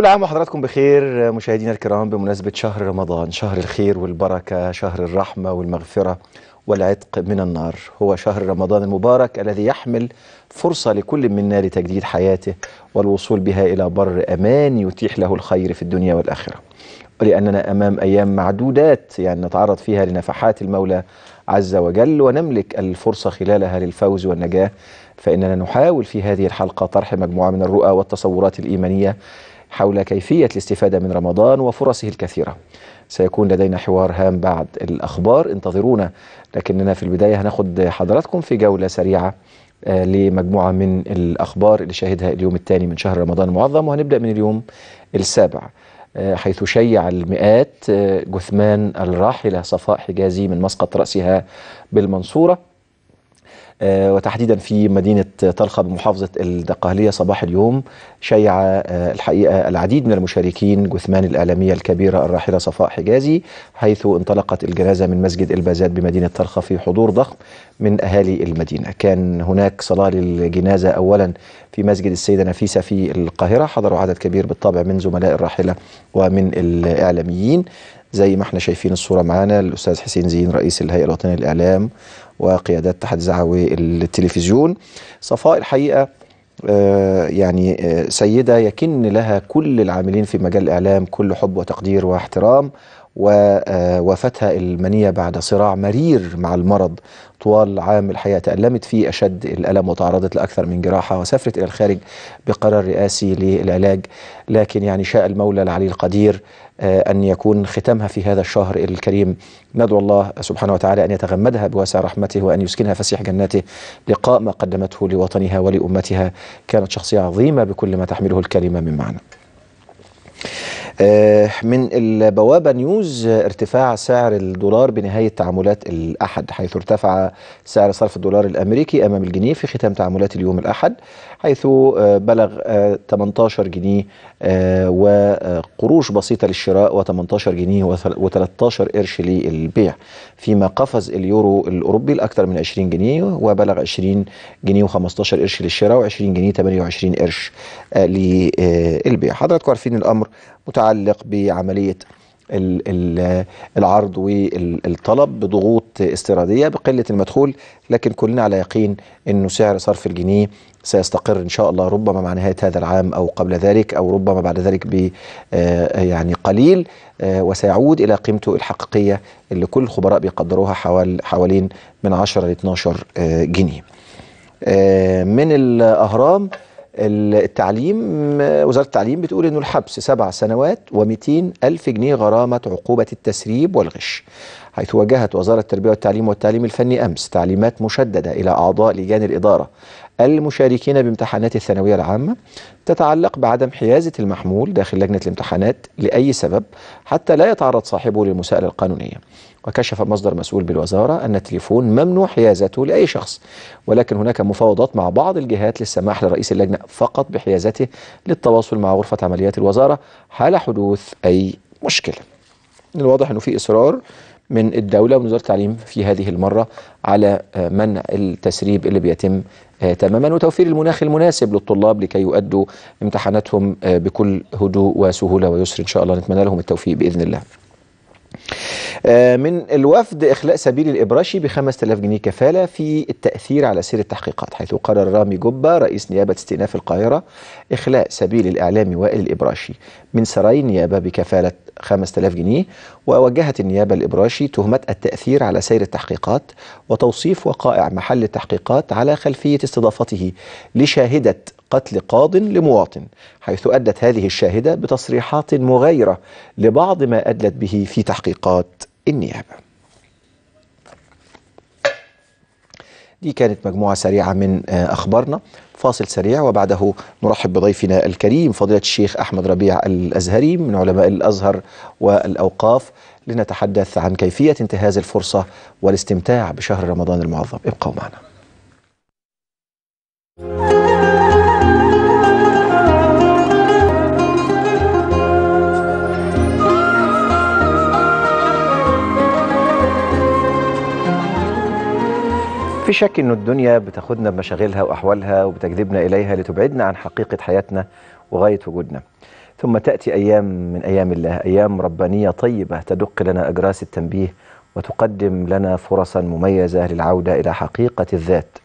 كل عام وحضراتكم بخير مشاهدينا الكرام بمناسبة شهر رمضان شهر الخير والبركة شهر الرحمة والمغفرة والعتق من النار هو شهر رمضان المبارك الذي يحمل فرصة لكل منا لتجديد حياته والوصول بها إلى بر أمان يتيح له الخير في الدنيا والآخرة ولأننا أمام أيام معدودات يعني نتعرض فيها لنفحات المولى عز وجل ونملك الفرصة خلالها للفوز والنجاة فإننا نحاول في هذه الحلقة طرح مجموعة من الرؤى والتصورات الإيمانية حول كيفية الاستفادة من رمضان وفرصه الكثيرة سيكون لدينا حوار هام بعد الأخبار انتظرونا لكننا في البداية هناخد حضراتكم في جولة سريعة آه، لمجموعة من الأخبار اللي شاهدها اليوم الثاني من شهر رمضان المعظم وهنبدأ من اليوم السابع آه، حيث شيع المئات آه، جثمان الراحلة صفاء حجازي من مسقط رأسها بالمنصورة آه، وتحديدا في مدينة طلخة بمحافظة الدقهلية صباح اليوم شيع آه، الحقيقة العديد من المشاركين جثمان الإعلامية الكبيرة الراحلة صفاء حجازي حيث انطلقت الجنازة من مسجد البازات بمدينة طلخة في حضور ضخم من أهالي المدينة كان هناك صلاة للجنازة أولا في مسجد السيدة نفيسة في القاهرة حضروا عدد كبير بالطبع من زملاء الراحلة ومن الإعلاميين زي ما احنا شايفين الصورة معانا الأستاذ حسين زين رئيس الهيئة الوطنية للإعلام وقيادات اتحاد زعوي التلفزيون صفاء الحقيقه آه، يعني آه، سيده يكن لها كل العاملين في مجال الاعلام كل حب وتقدير واحترام ووفاتها آه، المنيه بعد صراع مرير مع المرض طوال عام الحقيقه تالمت فيه اشد الالم وتعرضت لاكثر من جراحه وسافرت الى الخارج بقرار رئاسي للعلاج لكن يعني شاء المولى العلي القدير آه، أن يكون ختامها في هذا الشهر الكريم ندعو الله سبحانه وتعالى أن يتغمدها بواسع رحمته وأن يسكنها فسيح جناته لقاء ما قدمته لوطنها ولأمتها كانت شخصية عظيمة بكل ما تحمله الكلمة من معنى آه، من البوابة نيوز ارتفاع سعر الدولار بنهاية تعاملات الأحد حيث ارتفع سعر صرف الدولار الأمريكي أمام الجنيه في ختام تعاملات اليوم الأحد حيث آه، بلغ 18 آه، جنيه وقروش بسيطة للشراء و18 جنيه و13 قرش للبيع فيما قفز اليورو الأوروبي لأكثر من 20 جنيه وبلغ 20 جنيه و15 قرش للشراء و20 جنيه 28 قرش للبيع حضراتكم عارفين الأمر متعلق متعلق بعمليه العرض والطلب بضغوط استيراديه بقله المدخول لكن كلنا على يقين انه سعر صرف الجنيه سيستقر ان شاء الله ربما مع نهايه هذا العام او قبل ذلك او ربما بعد ذلك ب آه، يعني قليل آه، وسيعود الى قيمته الحقيقيه اللي كل الخبراء بيقدروها حوال حوالين من 10 ل 12 آه، جنيه. من الاهرام التعليم وزارة التعليم بتقول أنه الحبس سبع سنوات و ألف جنيه غرامة عقوبة التسريب والغش حيث وجهت وزارة التربية والتعليم والتعليم الفني أمس تعليمات مشددة إلى أعضاء لجان الإدارة المشاركين بامتحانات الثانوية العامة تتعلق بعدم حيازة المحمول داخل لجنة الامتحانات لأي سبب حتى لا يتعرض صاحبه للمساءلة القانونية وكشف مصدر مسؤول بالوزارة أن التليفون ممنوع حيازته لأي شخص ولكن هناك مفاوضات مع بعض الجهات للسماح لرئيس اللجنة فقط بحيازته للتواصل مع غرفة عمليات الوزارة حال حدوث أي مشكلة الواضح أنه في إصرار من الدولة ومن وزارة التعليم في هذه المرة على منع التسريب اللي بيتم آه، تماما وتوفير المناخ المناسب للطلاب لكي يؤدوا امتحاناتهم آه، بكل هدوء وسهولة ويسر إن شاء الله نتمنى لهم التوفيق بإذن الله آه، من الوفد إخلاء سبيل الإبراشي ب 5000 جنيه كفالة في التأثير على سير التحقيقات حيث قرر رامي جبة رئيس نيابة استئناف القاهرة إخلاء سبيل الإعلامي وائل الإبراشي من سراي النيابة بكفالة 5000 جنيه ووجهت النيابة الإبراشي تهمة التأثير على سير التحقيقات وتوصيف وقائع محل التحقيقات على خلفية استضافته لشاهدة قتل قاض لمواطن حيث أدت هذه الشاهدة بتصريحات مغايرة لبعض ما أدلت به في تحقيقات النيابة دي كانت مجموعة سريعة من آه، أخبارنا فاصل سريع وبعده نرحب بضيفنا الكريم فضيلة الشيخ أحمد ربيع الأزهري من علماء الأزهر والأوقاف لنتحدث عن كيفية انتهاز الفرصة والاستمتاع بشهر رمضان المعظم ابقوا معنا في شك انه الدنيا بتاخدنا بمشاغلها واحوالها وبتجذبنا اليها لتبعدنا عن حقيقه حياتنا وغايه وجودنا ثم تاتي ايام من ايام الله ايام ربانيه طيبه تدق لنا اجراس التنبيه وتقدم لنا فرصا مميزه للعوده الى حقيقه الذات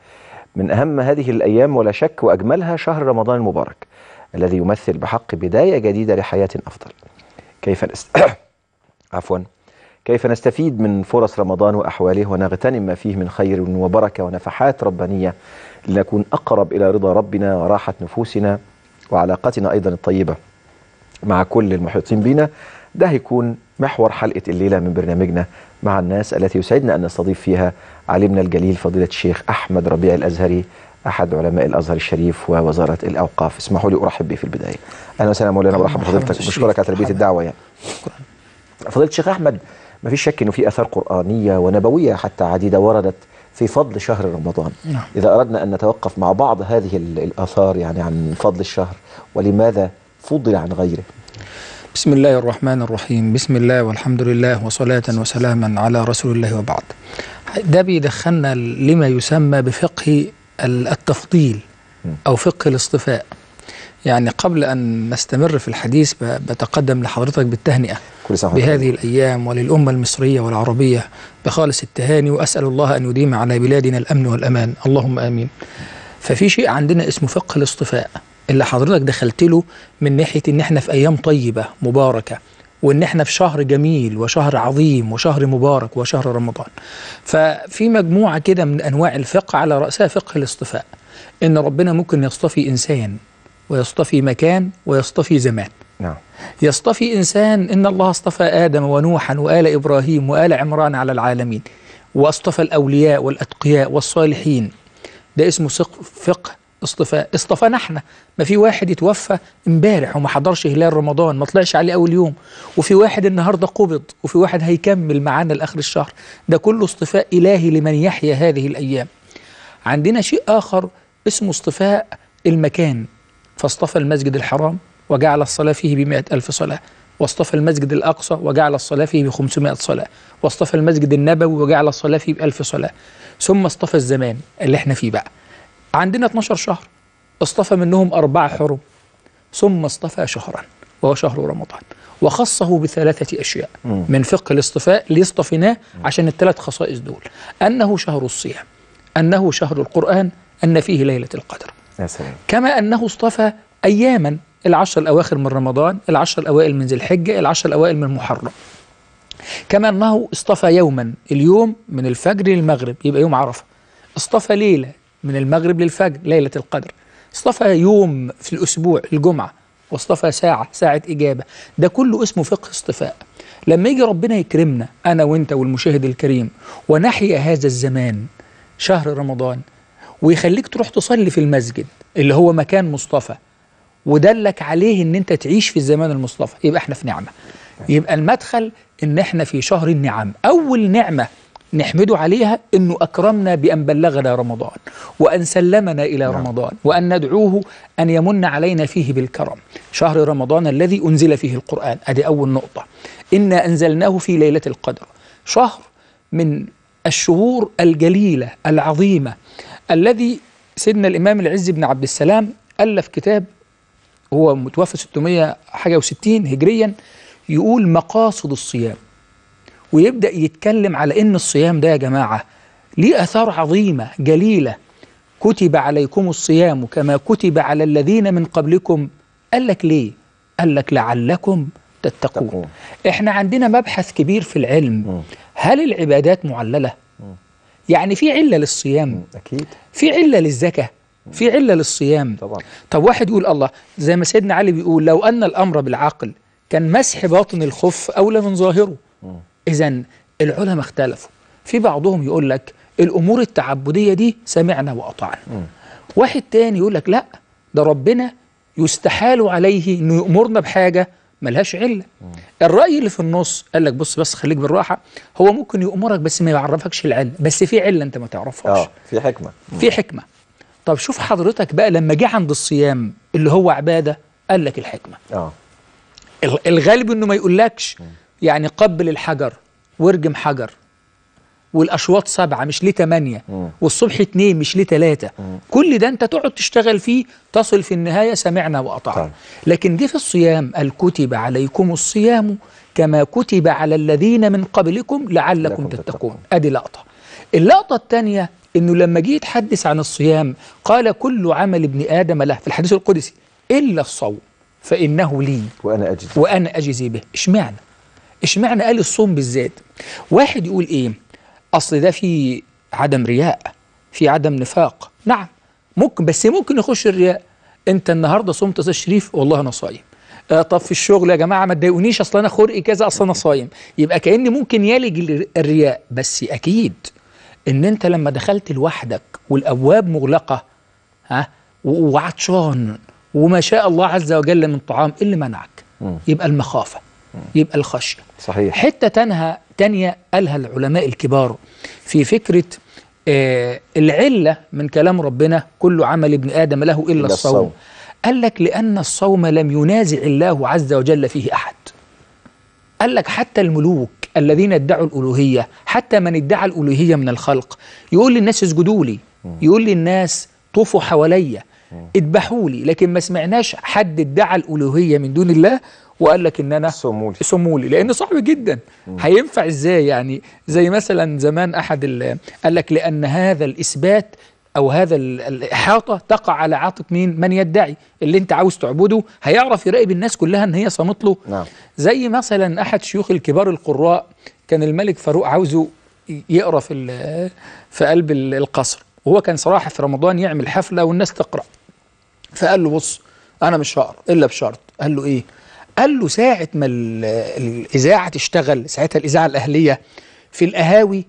من اهم هذه الايام ولا شك واجملها شهر رمضان المبارك الذي يمثل بحق بدايه جديده لحياه افضل كيف نست... عفوا كيف نستفيد من فرص رمضان وأحواله ونغتنم ما فيه من خير وبركة ونفحات ربانية لنكون أقرب إلى رضا ربنا وراحة نفوسنا وعلاقتنا أيضا الطيبة مع كل المحيطين بنا ده هيكون محور حلقة الليلة من برنامجنا مع الناس التي يسعدنا أن نستضيف فيها علمنا الجليل فضيلة الشيخ أحمد ربيع الأزهري أحد علماء الأزهر الشريف ووزارة الأوقاف اسمحوا لي أرحب به في البداية أهلا وسهلا مولانا برحب بفضيلتك مشكورك على تلبية الدعوة يعني. فضيلة الشيخ أحمد ما فيش شك انه في اثار قرانيه ونبويه حتى عديده وردت في فضل شهر رمضان نعم. اذا اردنا ان نتوقف مع بعض هذه الاثار يعني عن فضل الشهر ولماذا فضل عن غيره بسم الله الرحمن الرحيم بسم الله والحمد لله وصلاة وسلاما على رسول الله وبعد ده بيدخلنا لما يسمى بفقه التفضيل أو فقه الاصطفاء يعني قبل أن نستمر في الحديث بتقدم لحضرتك بالتهنئة كل سنة بهذه طيب. الأيام وللأمة المصرية والعربية بخالص التهاني وأسأل الله أن يديم على بلادنا الأمن والأمان اللهم آمين ففي شيء عندنا اسمه فقه الاصطفاء اللي حضرتك دخلت له من ناحية إن احنا في أيام طيبة مباركة وإن احنا في شهر جميل وشهر عظيم وشهر مبارك وشهر رمضان ففي مجموعة كده من أنواع الفقه على رأسها فقه الاصطفاء إن ربنا ممكن يصطفي إنسان ويصطفي مكان ويصطفي زمان نعم يصطفي إنسان إن الله اصطفى آدم ونوحا وآل إبراهيم وآل عمران على العالمين واصطفى الأولياء والأتقياء والصالحين ده اسمه فقه اصطفاء اصطفانا احنا ما في واحد يتوفى امبارح وما حضرش هلال رمضان ما طلعش عليه اول يوم وفي واحد النهارده قبض وفي واحد هيكمل معانا لاخر الشهر ده كله اصطفاء الهي لمن يحيا هذه الايام عندنا شيء اخر اسمه اصطفاء المكان فاصطفى المسجد الحرام وجعل الصلاة فيه بمائة ألف صلاة واصطفى المسجد الأقصى وجعل الصلاة فيه بخمسمائة صلاة واصطفى المسجد النبوي وجعل الصلاة فيه بألف صلاة ثم اصطفى الزمان اللي احنا فيه بقى عندنا 12 شهر اصطفى منهم أربعة حرم ثم اصطفى شهرا وهو شهر رمضان وخصه بثلاثة أشياء من فقه الاصطفاء ليصطفناه عشان الثلاث خصائص دول أنه شهر الصيام أنه شهر القرآن أن فيه ليلة القدر يا سلام. كما أنه اصطفى أياما العشر الأواخر من رمضان العشر الأوائل من ذي الحجة العشر الأوائل من محرم كما أنه اصطفى يوما اليوم من الفجر للمغرب يبقى يوم عرفة اصطفى ليلة من المغرب للفجر ليلة القدر اصطفى يوم في الأسبوع الجمعة واصطفى ساعة ساعة إجابة ده كله اسمه فقه اصطفاء لما يجي ربنا يكرمنا أنا وإنت والمشاهد الكريم ونحيا هذا الزمان شهر رمضان ويخليك تروح تصلي في المسجد اللي هو مكان مصطفى ودلك عليه ان انت تعيش في الزمان المصطفى يبقى احنا في نعمه يبقى المدخل ان احنا في شهر النعم اول نعمه نحمده عليها انه اكرمنا بان بلغنا رمضان وان سلمنا الى نعم. رمضان وان ندعوه ان يمن علينا فيه بالكرم شهر رمضان الذي انزل فيه القران ادي اول نقطه انا انزلناه في ليله القدر شهر من الشهور الجليله العظيمه الذي سيدنا الإمام العز بن عبد السلام ألف كتاب هو متوفى 600 حاجة هجريا يقول مقاصد الصيام ويبدأ يتكلم على إن الصيام ده يا جماعة ليه آثار عظيمة جليلة كتب عليكم الصيام كما كتب على الذين من قبلكم قال لك ليه؟ قال لك لعلكم تتقون, احنا عندنا مبحث كبير في العلم هل العبادات معلله يعني في عله للصيام اكيد في عله للزكاه في عله للصيام طبعا طب واحد يقول الله زي ما سيدنا علي بيقول لو ان الامر بالعقل كان مسح باطن الخف اولى من ظاهره اذا العلماء اختلفوا في بعضهم يقول لك الامور التعبديه دي سمعنا واطعنا م. واحد تاني يقول لك لا ده ربنا يستحال عليه انه يامرنا بحاجه ملهاش عله الراي اللي في النص قال لك بص بس خليك بالراحه هو ممكن يؤمرك بس ما يعرفكش العله بس في عله انت ما تعرفهاش اه في حكمه في حكمه طب شوف حضرتك بقى لما جه عند الصيام اللي هو عباده قال لك الحكمه اه الغالب انه ما يقولكش يعني قبل الحجر وارجم حجر والاشواط سبعه مش ليه ثمانيه والصبح اثنين مش ليه ثلاثه كل ده انت تقعد تشتغل فيه تصل في النهايه سمعنا واطعنا طيب. لكن دي في الصيام الكتب عليكم الصيام كما كتب على الذين من قبلكم لعلكم تتقون ادي لقطه اللقطه الثانيه انه لما جه يتحدث عن الصيام قال كل عمل ابن ادم له في الحديث القدسي الا الصوم فانه لي وانا اجزي وانا اجزي به اشمعنى اشمعنى قال الصوم بالذات واحد يقول ايه أصل ده في عدم رياء في عدم نفاق نعم ممكن بس ممكن يخش الرياء أنت النهاردة صمت يا شريف والله أنا صايم آه طب في الشغل يا جماعة ما تضايقونيش أصل أنا خرقي كذا أصل أنا صايم يبقى كأن ممكن يلج الرياء بس أكيد إن أنت لما دخلت لوحدك والأبواب مغلقة ها وعطشان وما شاء الله عز وجل من طعام إيه اللي منعك يبقى المخافة يبقى الخشية صحيح حتة تنهى تانية قالها العلماء الكبار في فكرة آه، العلة من كلام ربنا كل عمل ابن آدم له إلا, إلا الصوم قال لك لأن الصوم لم ينازع الله عز وجل فيه أحد قال لك حتى الملوك الذين ادعوا الألوهية حتى من ادعى الألوهية من الخلق يقول للناس اسجدوا لي يقول للناس طوفوا حواليا اذبحوا لي لكن ما سمعناش حد ادعى الألوهية من دون الله وقال لك ان انا سمولي سمولي لان صعب جدا هينفع ازاي يعني زي مثلا زمان احد قال لك لان هذا الاثبات او هذا الاحاطه تقع على عاتق مين من يدعي اللي انت عاوز تعبده هيعرف يراقب الناس كلها ان هي صامت له نعم. زي مثلا احد شيوخ الكبار القراء كان الملك فاروق عاوزه يقرا في في قلب القصر وهو كان صراحه في رمضان يعمل حفله والناس تقرا فقال له بص انا مش هقرا الا بشرط قال له ايه قال له ساعة ما الإذاعة تشتغل ساعتها الإذاعة الأهلية في القهاوي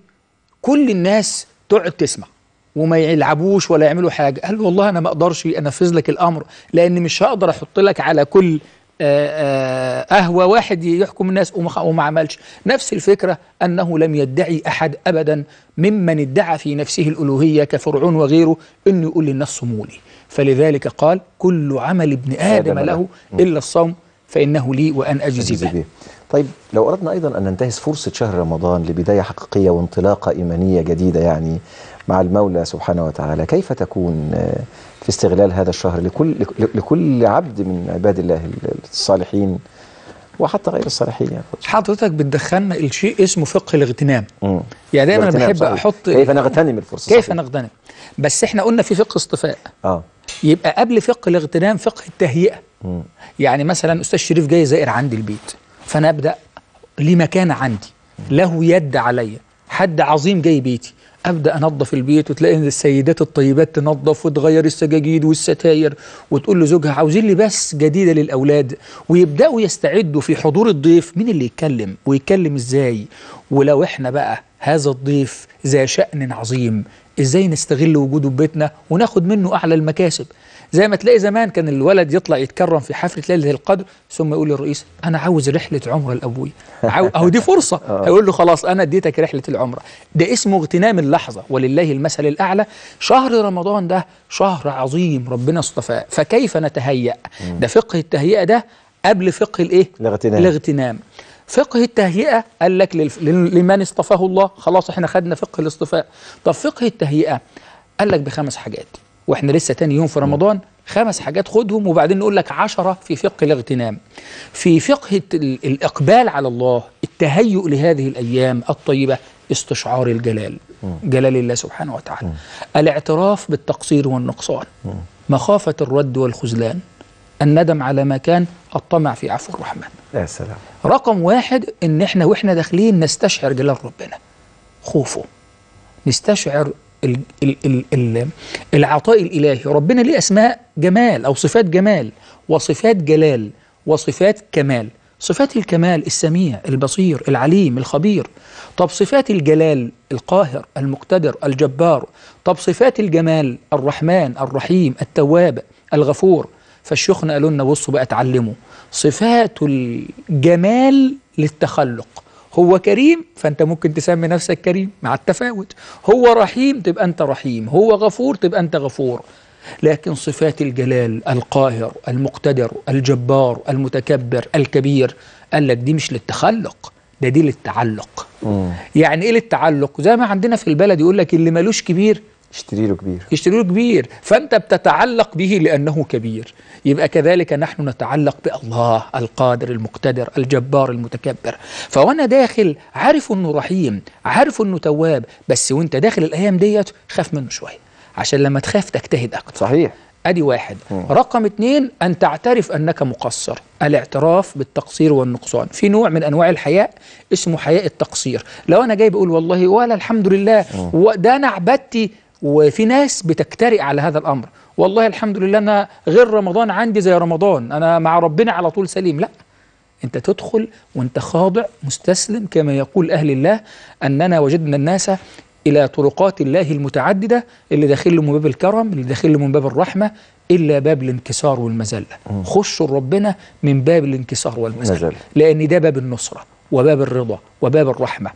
كل الناس تقعد تسمع وما يلعبوش ولا يعملوا حاجة قال له والله أنا ما أقدرش أنفذ لك الأمر لأن مش هقدر أحط لك على كل آه، آه، قهوة واحد يحكم الناس وما عملش نفس الفكرة أنه لم يدعي أحد أبدا ممن ادعى في نفسه الألوهية كفرعون وغيره أنه يقول للناس صوموا لي فلذلك قال كل عمل ابن آدم له إلا الصوم فإنه لي وأن أجزي به طيب لو أردنا أيضا أن ننتهز فرصة شهر رمضان لبداية حقيقية وانطلاقة إيمانية جديدة يعني مع المولى سبحانه وتعالى كيف تكون آه، في استغلال هذا الشهر لكل, لكل عبد من عباد الله الصالحين وحتى غير الصالحين يعني حضرتك بتدخلنا الشيء اسمه فقه الاغتنام مم. يعني دايما بحب صحيح. احط كيف نغتنم الفرصه كيف نغتنم بس احنا قلنا في فقه اصطفاء اه يبقى قبل فقه الاغتنام فقه التهيئه يعني مثلا استاذ شريف جاي زائر عندي البيت فانا ابدا لمكان عندي له يد عليا حد عظيم جاي بيتي ابدا انظف البيت وتلاقي السيدات الطيبات تنظف وتغير السجاجيد والستاير وتقول لزوجها عاوزين لباس جديده للاولاد ويبداوا يستعدوا في حضور الضيف مين اللي يتكلم ويتكلم ازاي ولو احنا بقى هذا الضيف ذا شان عظيم ازاي نستغل وجوده في بيتنا وناخد منه اعلى المكاسب زي ما تلاقي زمان كان الولد يطلع يتكرم في حفله ليله القدر ثم يقول للرئيس انا عاوز رحله عمره الابويه اهو دي فرصه آه. هيقول له خلاص انا اديتك رحله العمره ده اسمه اغتنام اللحظه ولله المثل الاعلى شهر رمضان ده شهر عظيم ربنا اصطفاه فكيف نتهيأ ده فقه التهيئه ده قبل فقه الايه الاغتنام الاغتنام فقه التهيئة قال لك لمن اصطفاه الله خلاص احنا خدنا فقه الاصطفاء طب فقه التهيئة قال لك بخمس حاجات واحنا لسه تاني يوم في رمضان خمس حاجات خدهم وبعدين نقول لك عشرة في فقه الاغتنام في فقه الإقبال على الله التهيؤ لهذه الأيام الطيبة استشعار الجلال جلال الله سبحانه وتعالى الاعتراف بالتقصير والنقصان مخافة الرد والخذلان الندم على ما كان الطمع في عفو الرحمن يا سلام رقم واحد ان احنا واحنا داخلين نستشعر جلال ربنا خوفه نستشعر العطاء الإلهي ربنا ليه أسماء جمال أو صفات جمال وصفات جلال وصفات كمال صفات الكمال السميع البصير العليم الخبير طب صفات الجلال القاهر المقتدر الجبار طب صفات الجمال الرحمن الرحيم التواب الغفور فالشيخنا قالوا لنا بصوا بقى اتعلموا صفات الجمال للتخلق هو كريم فأنت ممكن تسمي نفسك كريم مع التفاوت هو رحيم تبقى أنت رحيم هو غفور تبقى أنت غفور لكن صفات الجلال القاهر المقتدر الجبار المتكبر الكبير قال لك دي مش للتخلق ده دي للتعلق مم. يعني ايه للتعلق زي ما عندنا في البلد يقول لك اللي ملوش كبير يشتري له كبير يشتري له كبير فأنت بتتعلق به لأنه كبير يبقى كذلك نحن نتعلق بالله القادر المقتدر الجبار المتكبر فوانا داخل عارف انه رحيم عارف انه تواب بس وانت داخل الايام ديت خاف منه شويه عشان لما تخاف تجتهد اكتر صحيح ادي واحد م. رقم اثنين ان تعترف انك مقصر الاعتراف بالتقصير والنقصان في نوع من انواع الحياء اسمه حياء التقصير لو انا جاي بقول والله ولا الحمد لله وده انا عبدتي وفي ناس بتجترئ على هذا الأمر والله الحمد لله أنا غير رمضان عندي زي رمضان أنا مع ربنا على طول سليم لا أنت تدخل وأنت خاضع مستسلم كما يقول أهل الله أننا وجدنا الناس إلى طرقات الله المتعددة اللي داخل له من باب الكرم اللي داخل له من باب الرحمة إلا باب الانكسار والمذلة خشوا ربنا من باب الانكسار والمذلة لأن ده باب النصرة وباب الرضا وباب الرحمة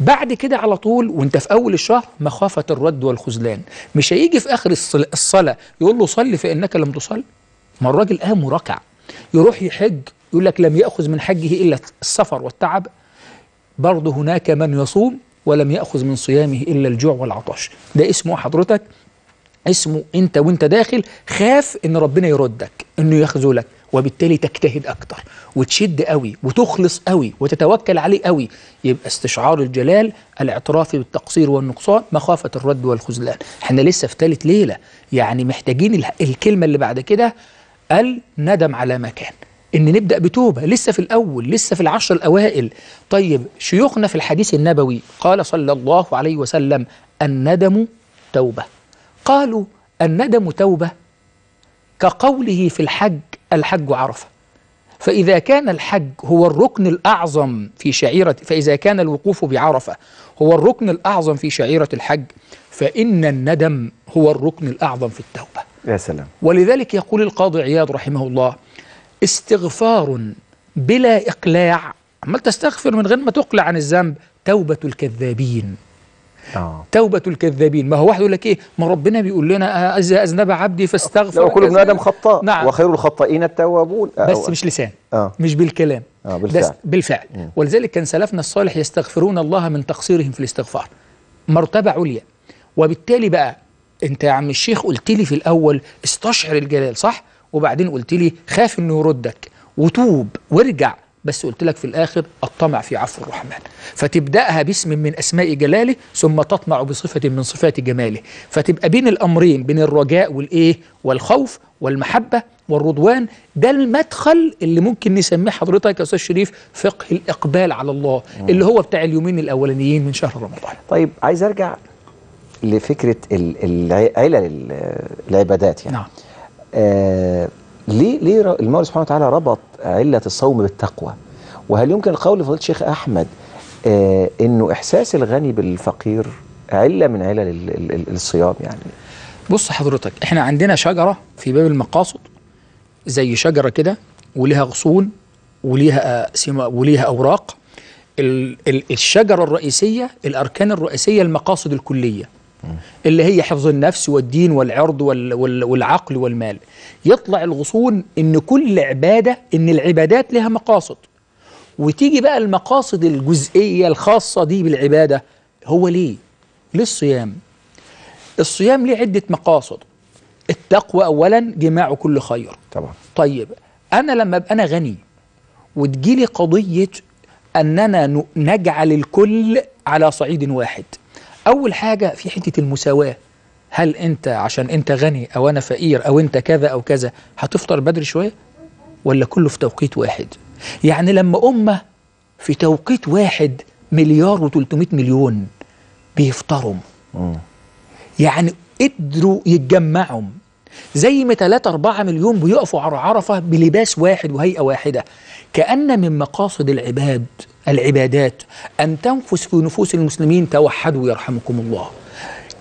بعد كده على طول وانت في اول الشهر مخافه الرد والخذلان مش هيجي في اخر الصلاه يقول له صلي فانك لم تصلي ما الراجل قام وركع يروح يحج يقول لك لم ياخذ من حجه الا السفر والتعب برضه هناك من يصوم ولم ياخذ من صيامه الا الجوع والعطش ده اسمه حضرتك اسمه انت وانت داخل خاف ان ربنا يردك انه يخذلك وبالتالي تجتهد اكتر وتشد قوي وتخلص قوي وتتوكل عليه قوي يبقى استشعار الجلال الاعتراف بالتقصير والنقصان مخافه الرد والخذلان احنا لسه في ثالث ليله يعني محتاجين الكلمه اللي بعد كده الندم على ما كان ان نبدا بتوبه لسه في الاول لسه في العشر الاوائل طيب شيوخنا في الحديث النبوي قال صلى الله عليه وسلم الندم توبه قالوا الندم توبة كقوله في الحج الحج عرفة فإذا كان الحج هو الركن الأعظم في شعيرة فإذا كان الوقوف بعرفة هو الركن الأعظم في شعيرة الحج فإن الندم هو الركن الأعظم في التوبة يا سلام ولذلك يقول القاضي عياض رحمه الله استغفار بلا إقلاع عمال تستغفر من غير ما تقلع عن الذنب توبة الكذابين آه. توبة الكذابين ما هو واحد يقول لك إيه ما ربنا بيقول لنا إذا أذنب عبدي فاستغفر وكل ابن آدم خطاء نعم. وخير الخطائين التوابون آه بس مش لسان آه. مش بالكلام آه بالفعل, بس بالفعل. ولذلك كان سلفنا الصالح يستغفرون الله من تقصيرهم في الاستغفار مرتبة عليا وبالتالي بقى أنت يا عم الشيخ قلت لي في الأول استشعر الجلال صح وبعدين قلت لي خاف إنه يردك وتوب وارجع بس قلت لك في الآخر الطمع في عفو الرحمن فتبدأها باسم من أسماء جلاله ثم تطمع بصفة من صفات جماله فتبقى بين الأمرين بين الرجاء والإيه والخوف والمحبة والرضوان ده المدخل اللي ممكن نسميه حضرتك يا أستاذ شريف فقه الإقبال على الله اللي هو بتاع اليومين الأولانيين من شهر رمضان طيب عايز أرجع لفكرة العلل العبادات يعني نعم آه ليه ليه المولى سبحانه وتعالى ربط علة الصوم بالتقوى وهل يمكن القول لفضيلة الشيخ أحمد آه انه احساس الغني بالفقير عله من علل الصيام يعني بص حضرتك احنا عندنا شجره في باب المقاصد زي شجره كده وليها غصون وليها آه، سما وليها اوراق الشجره الرئيسيه الاركان الرئيسيه المقاصد الكليه اللي هي حفظ النفس والدين والعرض والعقل والمال يطلع الغصون ان كل عباده ان العبادات لها مقاصد وتيجي بقى المقاصد الجزئيه الخاصه دي بالعباده هو ليه للصيام الصيام ليه عده مقاصد التقوى اولا جماع كل خير طبعا طيب انا لما ابقى انا غني وتجيلي قضيه اننا نجعل الكل على صعيد واحد أول حاجة في حتة المساواة هل أنت عشان أنت غني أو أنا فقير أو أنت كذا أو كذا هتفطر بدري شوية ولا كله في توقيت واحد يعني لما أمة في توقيت واحد مليار و300 مليون بيفطروا يعني قدروا يتجمعوا زي ما 3 4 مليون بيقفوا على عرفه بلباس واحد وهيئه واحده كأن من مقاصد العباد العبادات أن تنفس في نفوس المسلمين توحدوا يرحمكم الله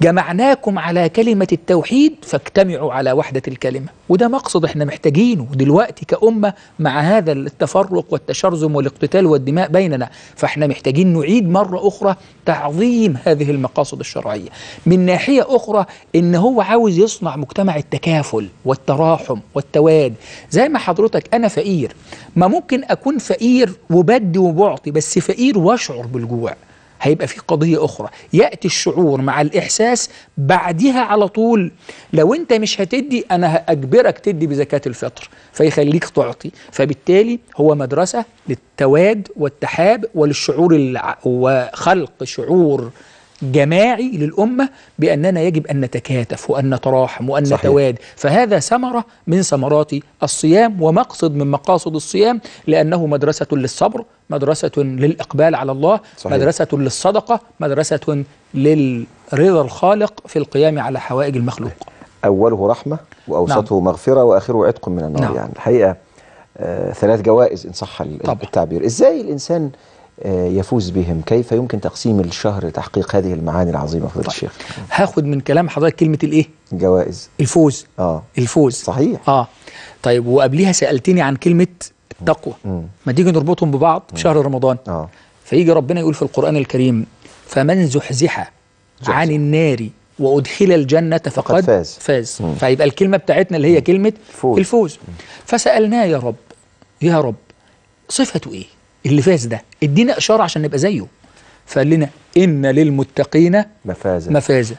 جمعناكم على كلمة التوحيد فاجتمعوا على وحدة الكلمة وده مقصد احنا محتاجينه دلوقتي كأمة مع هذا التفرق والتشرذم والاقتتال والدماء بيننا فاحنا محتاجين نعيد مرة أخرى تعظيم هذه المقاصد الشرعية من ناحية أخرى إن هو عاوز يصنع مجتمع التكافل والتراحم والتواد زي ما حضرتك أنا فقير ما ممكن أكون فقير وبدي وبعطي بس فقير واشعر بالجوع هيبقى في قضية أخرى يأتي الشعور مع الإحساس بعدها على طول لو أنت مش هتدي أنا هأجبرك تدي بزكاة الفطر فيخليك تعطي فبالتالي هو مدرسة للتواد والتحاب وللشعور وخلق شعور جماعي للأمة بأننا يجب أن نتكاتف وأن نتراحم وأن صحيح. نتواد فهذا ثمرة من ثمرات الصيام ومقصد من مقاصد الصيام لأنه مدرسة للصبر مدرسة للإقبال على الله صحيح. مدرسة للصدقة مدرسة للرضا الخالق في القيام على حوائج المخلوق أوله رحمة وأوسطه نعم. مغفرة وآخره عتق من النار نعم. يعني الحقيقة آه ثلاث جوائز إن صح التعبير إزاي الإنسان آه، يفوز بهم كيف يمكن تقسيم الشهر لتحقيق هذه المعاني العظيمة فضل طيب. الشيخ هاخد من كلام حضرتك كلمة الايه الجوائز الفوز اه الفوز صحيح اه طيب وقبليها سألتني عن كلمة التقوى ما تيجي نربطهم ببعض في شهر رمضان آه. فيجي ربنا يقول في القرآن الكريم فمن زحزح عن النار وأدخل الجنة فقد فاز, فاز. مم. فيبقى الكلمة بتاعتنا اللي هي مم. كلمة فوز. الفوز مم. فسألناه يا رب يا رب صفته ايه اللي فاز ده ادينا اشاره عشان نبقى زيه فقال لنا ان للمتقين مفازه مفازه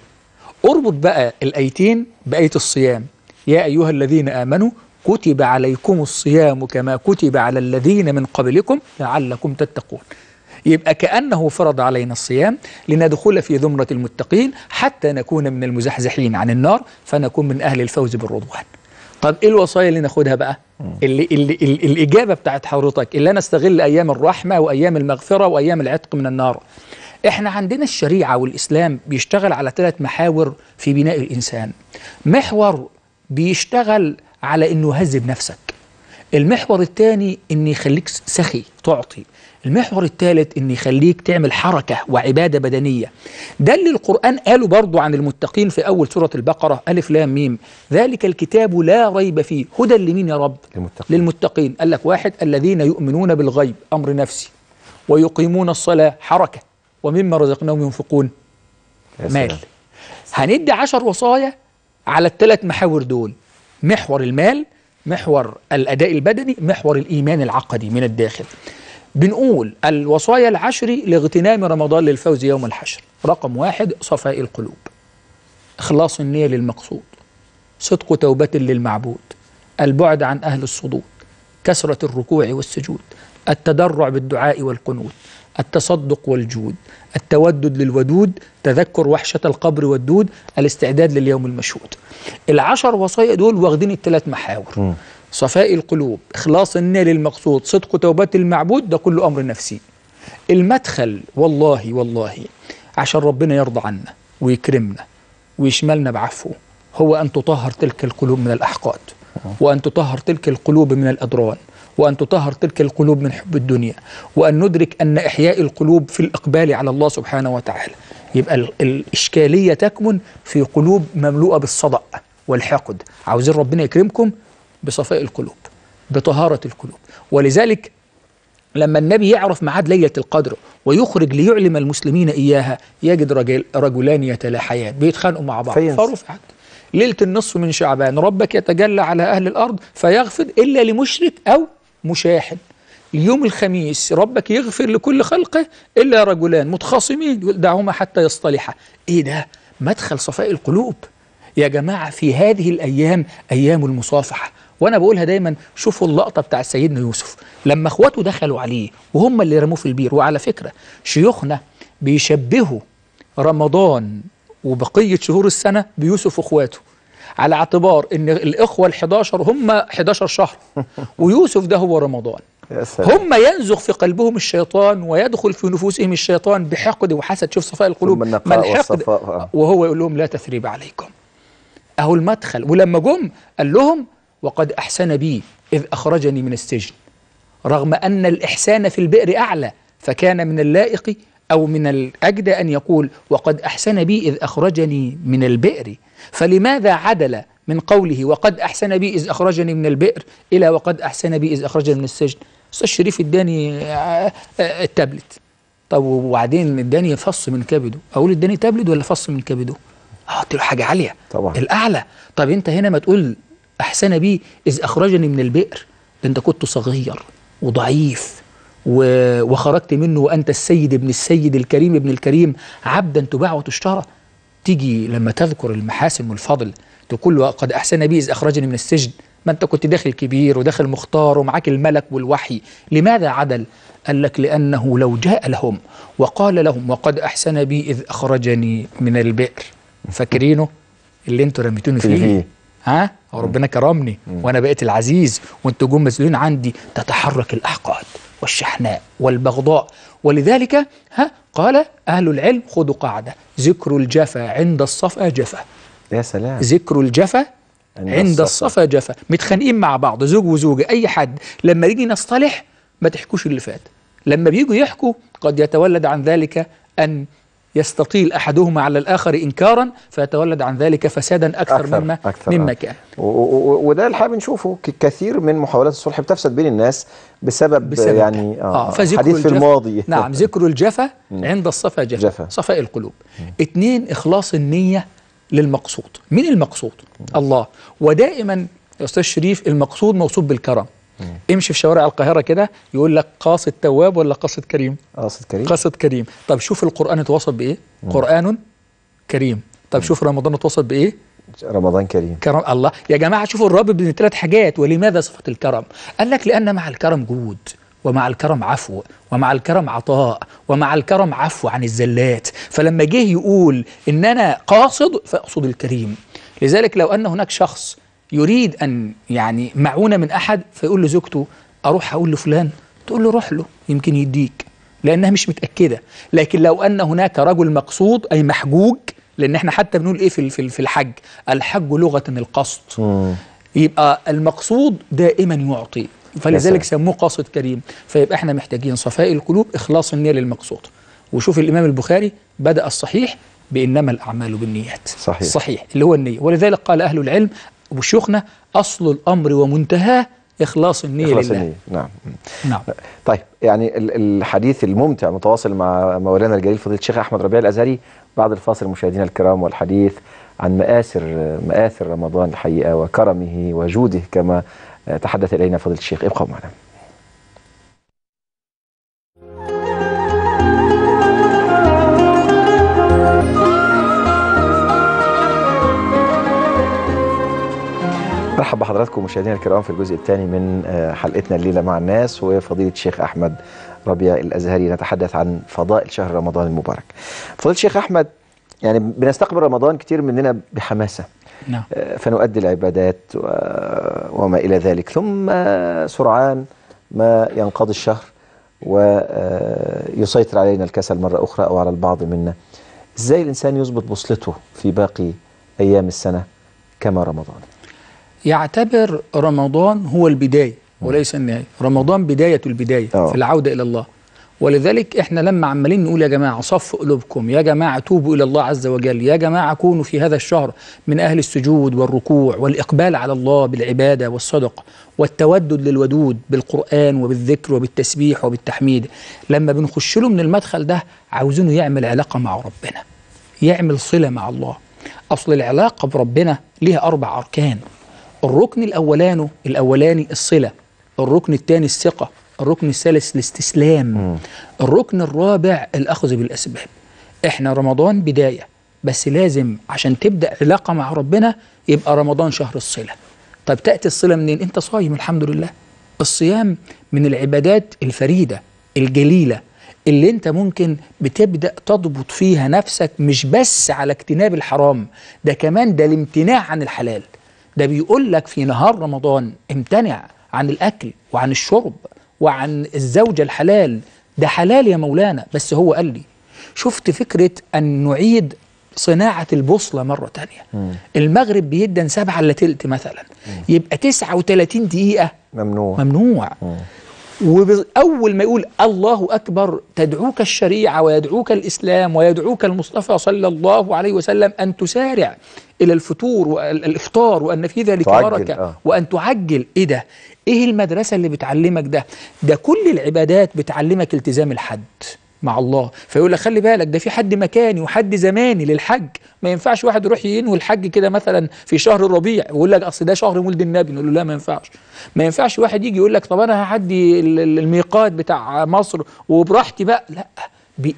اربط بقى الايتين بايه الصيام يا ايها الذين امنوا كتب عليكم الصيام كما كتب على الذين من قبلكم لعلكم تتقون يبقى كأنه فرض علينا الصيام لندخل في زمرة المتقين حتى نكون من المزحزحين عن النار فنكون من أهل الفوز بالرضوان طب ايه الوصايا اللي ناخدها بقى اللي اللي الاجابه بتاعت حضرتك اللي انا استغل ايام الرحمه وايام المغفره وايام العتق من النار احنا عندنا الشريعه والاسلام بيشتغل على ثلاث محاور في بناء الانسان محور بيشتغل على انه يهذب نفسك المحور الثاني ان يخليك سخي تعطي المحور الثالث ان يخليك تعمل حركه وعباده بدنيه ده اللي القران قاله برضه عن المتقين في اول سوره البقره الف لام ميم ذلك الكتاب لا ريب فيه هدى لمين يا رب للمتقين, للمتقين. قال لك واحد الذين يؤمنون بالغيب امر نفسي ويقيمون الصلاه حركه ومما رزقناهم ينفقون مال هندي عشر وصايا على الثلاث محاور دول محور المال محور الاداء البدني محور الايمان العقدي من الداخل بنقول الوصايا العشر لاغتنام رمضان للفوز يوم الحشر رقم واحد صفاء القلوب إخلاص النية للمقصود صدق توبة للمعبود البعد عن أهل الصدود كثرة الركوع والسجود التدرع بالدعاء والقنوت التصدق والجود التودد للودود تذكر وحشة القبر والدود الاستعداد لليوم المشهود العشر وصايا دول واخدين الثلاث محاور م. صفاء القلوب إخلاص النية للمقصود صدق توبة المعبود ده كله أمر نفسي المدخل والله والله عشان ربنا يرضى عنا ويكرمنا ويشملنا بعفوه هو أن تطهر تلك القلوب من الأحقاد وأن تطهر تلك القلوب من الأدران وأن تطهر تلك القلوب من حب الدنيا وأن ندرك أن إحياء القلوب في الإقبال على الله سبحانه وتعالى يبقى الإشكالية تكمن في قلوب مملوءة بالصدأ والحقد عاوزين ربنا يكرمكم بصفاء القلوب بطهارة القلوب ولذلك لما النبي يعرف ميعاد ليلة القدر ويخرج ليعلم المسلمين إياها يجد رجل رجلان يتلاحيان بيتخانقوا مع بعض فرفعت ليلة النصف من شعبان ربك يتجلى على أهل الأرض فيغفر إلا لمشرك أو مشاحن اليوم الخميس ربك يغفر لكل خلقه إلا رجلان متخاصمين دعهما حتى يصطلحا إيه ده مدخل صفاء القلوب يا جماعة في هذه الأيام أيام المصافحة وانا بقولها دايما شوفوا اللقطه بتاع سيدنا يوسف لما اخواته دخلوا عليه وهم اللي رموه في البير وعلى فكره شيوخنا بيشبهوا رمضان وبقيه شهور السنه بيوسف واخواته على اعتبار ان الاخوه ال11 هم 11 شهر ويوسف ده هو رمضان هم ينزغ في قلبهم الشيطان ويدخل في نفوسهم الشيطان بحقد وحسد شوف صفاء القلوب ما الحقد وهو يقول لهم لا تثريب عليكم اهو المدخل ولما جم قال لهم وقد أحسن بي إذ أخرجني من السجن رغم أن الإحسان في البئر أعلى فكان من اللائق أو من الأجدى أن يقول وقد أحسن بي إذ أخرجني من البئر فلماذا عدل من قوله وقد أحسن بي إذ أخرجني من البئر إلى وقد أحسن بي إذ أخرجني من السجن أستاذ الشريف إداني آه، آه، آه، التابلت طب وبعدين إداني فص من كبده أقول إداني تابلت ولا فص من كبده؟ أه له حاجة عالية طبعا الأعلى طب أنت هنا ما تقول أحسن بي إذ أخرجني من البئر أنت كنت صغير وضعيف وخرجت منه وأنت السيد ابن السيد الكريم ابن الكريم عبدا تباع وتشترى تيجي لما تذكر المحاسن والفضل تقول قد أحسن بي إذ أخرجني من السجن ما أنت كنت داخل كبير وداخل مختار ومعاك الملك والوحي لماذا عدل؟ قال لك لأنه لو جاء لهم وقال لهم وقد أحسن بي إذ أخرجني من البئر فاكرينه اللي انتوا رميتوني فيه ها ربنا كرمني وانا بقيت العزيز وانتوا جم مسؤولين عندي تتحرك الاحقاد والشحناء والبغضاء ولذلك ها قال اهل العلم خذوا قاعده ذكر الجفا عند الصفا جفا يا سلام ذكر الجفا عند الصفا جفا متخانقين مع بعض زوج وزوجه اي حد لما يجي نصطلح ما تحكوش اللي فات لما بيجوا يحكوا قد يتولد عن ذلك ان يستطيل أحدهما على الآخر إنكارا فيتولد عن ذلك فسادا أكثر, أكثر مما, أكثر مما آه. كان وده اللي بنشوفه كثير من محاولات الصلح بتفسد بين الناس بسبب, بسبب يعني آه آه حديث في الماضي نعم ذكر الجفا عند الصفا جفا, جفا صفاء القلوب اثنين إخلاص النية للمقصود مين المقصود؟ الله ودائما يا أستاذ شريف المقصود موصوب بالكرم إيه. امشي في شوارع القاهره كده يقول لك قاصد تواب ولا قاصد كريم قاصد كريم قاصد كريم طب شوف القران اتوصف بايه مم. قران كريم طب مم. شوف رمضان اتوصف بايه رمضان كريم كرم الله يا جماعه شوفوا الرب بين ثلاث حاجات ولماذا صفه الكرم قال لك لان مع الكرم جود ومع الكرم عفو ومع الكرم عطاء ومع الكرم عفو عن الزلات فلما جه يقول ان انا قاصد فاقصد الكريم لذلك لو ان هناك شخص يريد أن يعني معونة من أحد فيقول لزوجته أروح أقول لفلان تقول له روح له يمكن يديك لأنها مش متأكدة لكن لو أن هناك رجل مقصود أي محجوج لأن احنا حتى بنقول إيه في في الحج الحج لغة القصد يبقى المقصود دائما يعطي فلذلك سموه قاصد كريم فيبقى احنا محتاجين صفاء القلوب إخلاص النية للمقصود وشوف الإمام البخاري بدأ الصحيح بإنما الأعمال بالنيات صحيح, صحيح اللي هو النية ولذلك قال أهل العلم أبو شيوخنا أصل الأمر ومنتهاه إخلاص النية إخلاص لله النية. نعم. نعم طيب يعني الحديث الممتع متواصل مع مولانا الجليل فضيلة الشيخ أحمد ربيع الأزهري بعد الفاصل مشاهدينا الكرام والحديث عن مآثر مآثر رمضان الحقيقة وكرمه وجوده كما تحدث إلينا فضيلة الشيخ ابقوا معنا ارحب بحضراتكم مشاهدينا الكرام في الجزء الثاني من آه، حلقتنا الليله مع الناس وفضيله الشيخ احمد ربيع الازهري نتحدث عن فضائل شهر رمضان المبارك. فضيله الشيخ احمد يعني بنستقبل رمضان كثير مننا بحماسه. نعم. آه، فنؤدي العبادات وما الى ذلك ثم آه، سرعان ما ينقضي الشهر ويسيطر علينا الكسل مره اخرى او على البعض منا. ازاي الانسان يظبط بوصلته في باقي ايام السنه كما رمضان؟ يعتبر رمضان هو البداية وليس النهاية رمضان بداية البداية أوه. في العودة إلى الله ولذلك احنا لما عمالين نقول يا جماعة صف قلوبكم يا جماعة توبوا إلى الله عز وجل يا جماعة كونوا في هذا الشهر من أهل السجود والركوع والإقبال على الله بالعبادة والصدق والتودد للودود بالقرآن وبالذكر وبالتسبيح وبالتحميد لما بنخش له من المدخل ده عاوزينه يعمل علاقة مع ربنا يعمل صلة مع الله أصل العلاقة بربنا لها أربع أركان الركن الأولاني الأولاني الصلة الركن الثاني الثقة الركن الثالث الاستسلام م. الركن الرابع الأخذ بالأسباب احنا رمضان بداية بس لازم عشان تبدأ علاقة مع ربنا يبقى رمضان شهر الصلة طب تأتي الصلة منين انت صايم الحمد لله الصيام من العبادات الفريدة الجليلة اللي انت ممكن بتبدأ تضبط فيها نفسك مش بس على اجتناب الحرام ده كمان ده الامتناع عن الحلال ده بيقول لك في نهار رمضان امتنع عن الأكل وعن الشرب وعن الزوجة الحلال ده حلال يا مولانا بس هو قال لي شفت فكرة أن نعيد صناعة البوصلة مرة تانية مم. المغرب بيدن سبعة إلا تلت مثلا مم. يبقى 39 دقيقة ممنوع ممنوع وأول ما يقول الله أكبر تدعوك الشريعة ويدعوك الإسلام ويدعوك المصطفى صلى الله عليه وسلم أن تسارع إلى الفتور والإفطار وأن في ذلك بركة آه. وأن تعجل إيه ده؟ إيه المدرسة اللي بتعلمك ده؟ ده كل العبادات بتعلمك التزام الحد مع الله فيقول لك خلي بالك ده في حد مكاني وحد زماني للحج ما ينفعش واحد يروح ينوي الحج كده مثلا في شهر الربيع ويقول لك اصل ده شهر مولد النبي نقول له لا ما ينفعش ما ينفعش واحد يجي يقول لك طب انا هعدي الميقات بتاع مصر وبراحتي بقى لا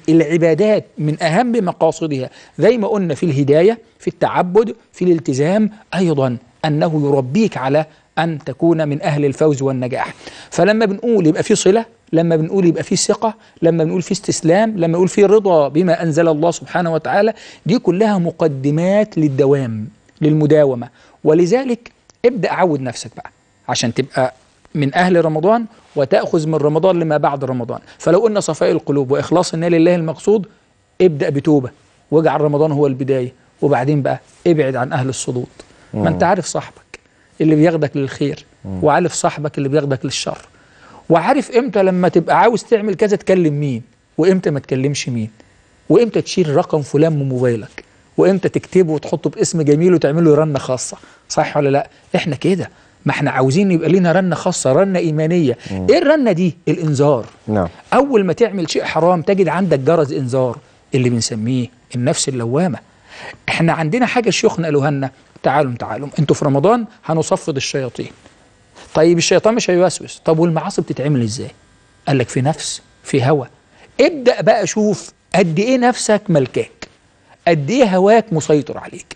العبادات من أهم مقاصدها زي ما قلنا في الهداية في التعبد في الالتزام أيضا أنه يربيك على أن تكون من أهل الفوز والنجاح فلما بنقول يبقى في صلة لما بنقول يبقى في ثقة لما بنقول في استسلام لما بنقول في رضا بما أنزل الله سبحانه وتعالى دي كلها مقدمات للدوام للمداومة ولذلك ابدأ عود نفسك بقى عشان تبقى من أهل رمضان وتأخذ من رمضان لما بعد رمضان فلو قلنا صفاء القلوب وإخلاص النا لله المقصود ابدأ بتوبة واجعل رمضان هو البداية وبعدين بقى ابعد عن أهل الصدود ما أنت عارف صاحبك اللي بياخدك للخير وعارف صاحبك اللي بياخدك للشر وعارف امتى لما تبقى عاوز تعمل كذا تكلم مين وامتى ما تكلمش مين وامتى تشيل رقم فلان من موبايلك وامتى تكتبه وتحطه باسم جميل وتعمله رنه خاصه صح ولا لا احنا كده ما احنا عاوزين يبقى لنا رنه خاصه رنه ايمانيه مم. ايه الرنه دي الانذار نعم. اول ما تعمل شيء حرام تجد عندك جرس انذار اللي بنسميه النفس اللوامه احنا عندنا حاجه شيوخنا قالوها لنا تعالوا تعالوا انتوا في رمضان هنصفد الشياطين طيب الشيطان مش هيوسوس طب والمعاصي بتتعمل ازاي قال لك في نفس في هوى ابدأ بقى شوف قد ايه نفسك ملكاك قد ايه هواك مسيطر عليك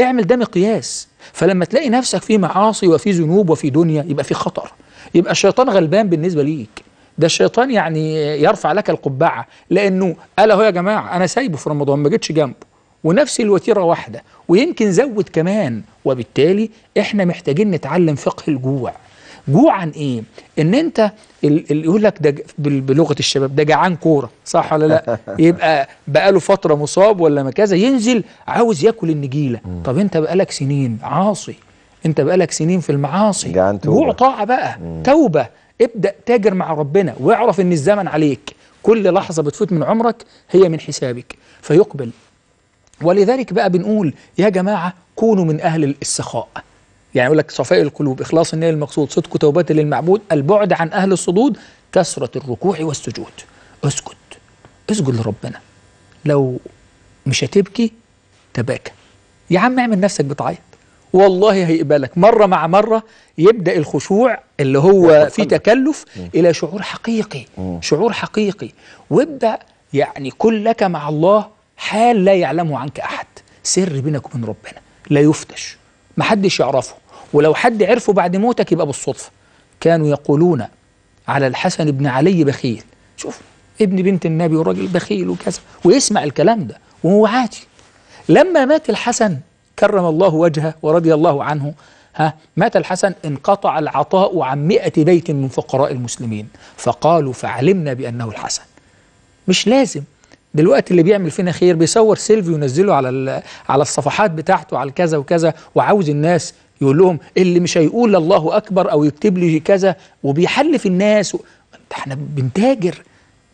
اعمل ده مقياس فلما تلاقي نفسك في معاصي وفي ذنوب وفي دنيا يبقى في خطر يبقى الشيطان غلبان بالنسبة ليك ده الشيطان يعني يرفع لك القبعة لأنه قال أهو يا جماعة أنا سايبه في رمضان ما جيتش جنبه ونفس الوتيرة واحدة ويمكن زود كمان وبالتالي احنا محتاجين نتعلم فقه الجوع جوع عن ايه ان انت اللي يقول لك ده بلغه الشباب ده جعان كوره صح ولا لا يبقى بقاله فتره مصاب ولا ما كذا ينزل عاوز ياكل النجيله طب انت بقالك سنين عاصي انت بقالك سنين في المعاصي جعان جوع طاعه بقى مم. توبه ابدا تاجر مع ربنا واعرف ان الزمن عليك كل لحظه بتفوت من عمرك هي من حسابك فيقبل ولذلك بقى بنقول يا جماعة كونوا من أهل السخاء يعني يقول لك صفاء القلوب إخلاص النية المقصود صدق توبة للمعبود البعد عن أهل الصدود كثرة الركوع والسجود اسجد اسجد لربنا لو مش هتبكي تباكى يا عم اعمل نفسك بتعيط والله هيقبلك مرة مع مرة يبدأ الخشوع اللي هو فيه تكلف م. إلى شعور حقيقي م. شعور حقيقي وابدأ يعني كن لك مع الله حال لا يعلمه عنك أحد سر بينك وبين ربنا لا يفتش محدش يعرفه ولو حد عرفه بعد موتك يبقى بالصدفة كانوا يقولون على الحسن بن علي بخيل شوف ابن بنت النبي والراجل بخيل وكذا ويسمع الكلام ده وهو عادي لما مات الحسن كرم الله وجهه ورضي الله عنه ها مات الحسن انقطع العطاء عن مئة بيت من فقراء المسلمين فقالوا فعلمنا بأنه الحسن مش لازم دلوقتي اللي بيعمل فينا خير بيصور سيلفي وينزله على على الصفحات بتاعته على كذا وكذا وعاوز الناس يقول لهم اللي مش هيقول الله اكبر او يكتب لي كذا وبيحلف الناس و... احنا بنتاجر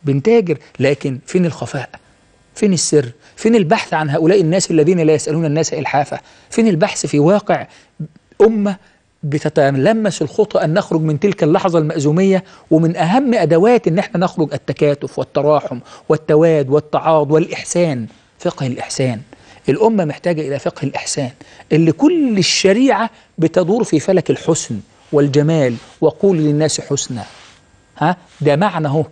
بنتاجر لكن فين الخفاء فين السر فين البحث عن هؤلاء الناس الذين لا يسالون الناس الحافه فين البحث في واقع امه بتتلمس الخطى أن نخرج من تلك اللحظة المأزومية ومن أهم أدوات أن احنا نخرج التكاتف والتراحم والتواد والتعاض والإحسان فقه الإحسان الأمة محتاجة إلى فقه الإحسان اللي كل الشريعة بتدور في فلك الحسن والجمال وقول للناس حسنا ها ده معنى هو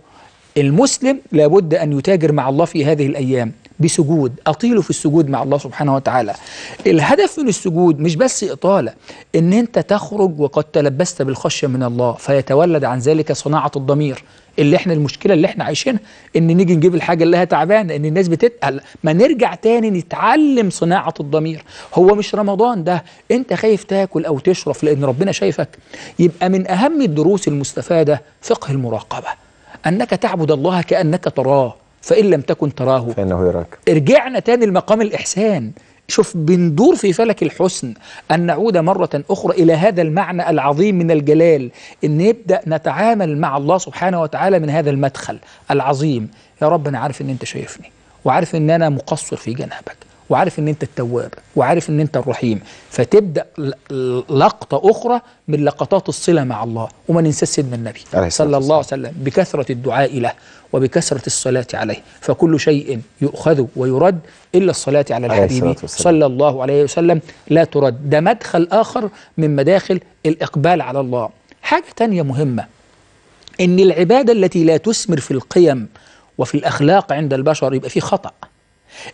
المسلم لابد أن يتاجر مع الله في هذه الأيام بسجود أطيله في السجود مع الله سبحانه وتعالى الهدف من السجود مش بس إطالة إن أنت تخرج وقد تلبست بالخشية من الله فيتولد عن ذلك صناعة الضمير اللي احنا المشكله اللي احنا عايشينها ان نيجي نجيب الحاجه اللي هي تعبانه ان الناس بتتقل ما نرجع تاني نتعلم صناعه الضمير هو مش رمضان ده انت خايف تاكل او تشرب لان ربنا شايفك يبقى من اهم الدروس المستفاده فقه المراقبه انك تعبد الله كانك تراه فإن لم تكن تراه فإنه يراك ارجعنا تاني لمقام الإحسان شوف بندور في فلك الحسن أن نعود مرة أخرى إلى هذا المعنى العظيم من الجلال أن نبدأ نتعامل مع الله سبحانه وتعالى من هذا المدخل العظيم يا رب أنا عارف أن أنت شايفني وعارف أن أنا مقصر في جنابك وعارف ان انت التواب وعارف ان انت الرحيم فتبدا لقطه اخرى من لقطات الصله مع الله وما ننساش سيدنا النبي صلى الله عليه وسلم بكثره الدعاء له وبكثرة الصلاة عليه فكل شيء يؤخذ ويرد إلا الصلاة على الحبيب صلى الله عليه وسلم لا ترد ده مدخل آخر من مداخل الإقبال على الله حاجة تانية مهمة إن العبادة التي لا تثمر في القيم وفي الأخلاق عند البشر يبقى في خطأ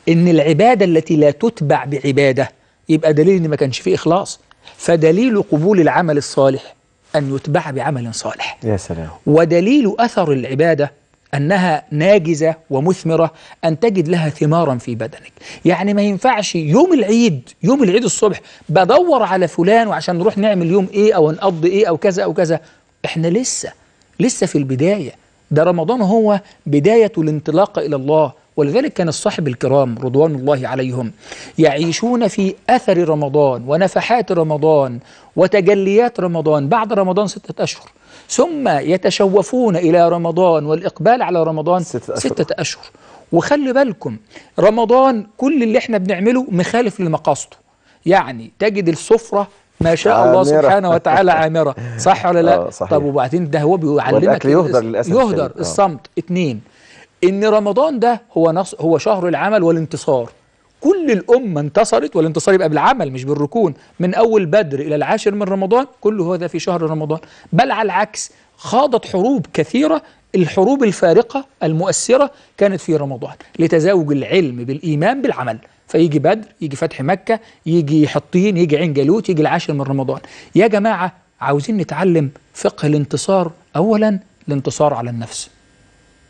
إن العبادة التي لا تتبع بعبادة يبقى دليل إن ما كانش فيه إخلاص فدليل قبول العمل الصالح أن يتبع بعمل صالح يا سلام ودليل أثر العبادة أنها ناجزة ومثمرة أن تجد لها ثمارا في بدنك يعني ما ينفعش يوم العيد يوم العيد الصبح بدور على فلان وعشان نروح نعمل يوم إيه أو نقضي إيه أو كذا أو كذا إحنا لسه لسه في البداية ده رمضان هو بداية الانطلاق إلى الله ولذلك كان الصحب الكرام رضوان الله عليهم يعيشون في أثر رمضان ونفحات رمضان وتجليات رمضان بعد رمضان ستة أشهر ثم يتشوفون إلى رمضان والإقبال على رمضان ستة أشهر, ستة أشهر. وخلي بالكم رمضان كل اللي احنا بنعمله مخالف لمقاصده يعني تجد السفرة ما شاء عميرة. الله سبحانه وتعالى عامرة صح ولا لا آه، صحيح. طب وبعدين ده هو بيعلمك يهدر للأسف يهدر آه. الصمت اتنين ان رمضان ده هو نص هو شهر العمل والانتصار كل الأمة انتصرت والانتصار يبقى بالعمل مش بالركون من أول بدر إلى العاشر من رمضان كله هذا في شهر رمضان بل على العكس خاضت حروب كثيرة الحروب الفارقة المؤثرة كانت في رمضان لتزاوج العلم بالإيمان بالعمل فيجي بدر يجي فتح مكة يجي حطين يجي عين جالوت يجي العاشر من رمضان يا جماعة عاوزين نتعلم فقه الانتصار أولا الانتصار على النفس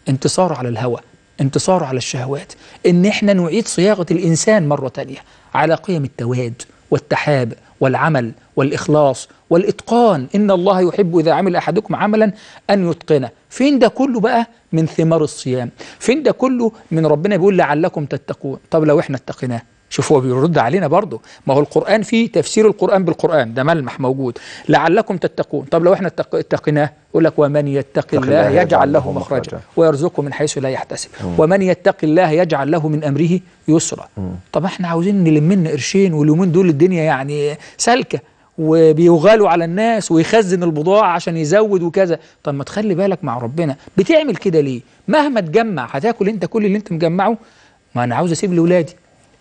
انتصار على الهوى انتصاره على الشهوات ان احنا نعيد صياغه الانسان مره تانية على قيم التواد والتحاب والعمل والاخلاص والاتقان ان الله يحب اذا عمل احدكم عملا ان يتقنه فين ده كله بقى من ثمار الصيام فين ده كله من ربنا بيقول لعلكم تتقون طب لو احنا اتقيناه شوف هو بيرد علينا برضه ما هو القرآن فيه تفسير القرآن بالقرآن ده ملمح موجود لعلكم تتقون طب لو احنا اتقيناه يقول لك ومن يتق الله يجعل له مخرجا ويرزقه من حيث لا يحتسب ومن يتق الله يجعل له من امره يسرا طب احنا عاوزين نلم لنا قرشين واليومين دول الدنيا يعني سالكه وبيغالوا على الناس ويخزن البضاعة عشان يزود وكذا طب ما تخلي بالك مع ربنا بتعمل كده ليه مهما تجمع هتاكل انت كل اللي انت مجمعه ما انا عاوز اسيب لاولادي